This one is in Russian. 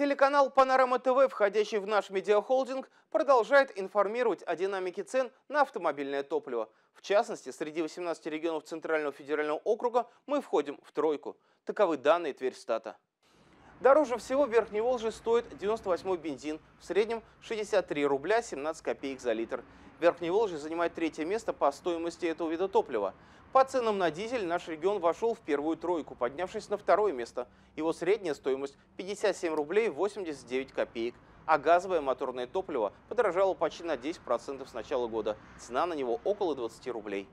Телеканал «Панорама ТВ», входящий в наш медиахолдинг, продолжает информировать о динамике цен на автомобильное топливо. В частности, среди 18 регионов Центрального федерального округа мы входим в тройку. Таковы данные Тверьстата. Дороже всего в Верхней Волже стоит 98-й бензин, в среднем 63 рубля 17 копеек за литр. Верхней Волжи занимает третье место по стоимости этого вида топлива. По ценам на дизель наш регион вошел в первую тройку, поднявшись на второе место. Его средняя стоимость 57 рублей 89 копеек. А газовое моторное топливо подорожало почти на 10% с начала года. Цена на него около 20 рублей.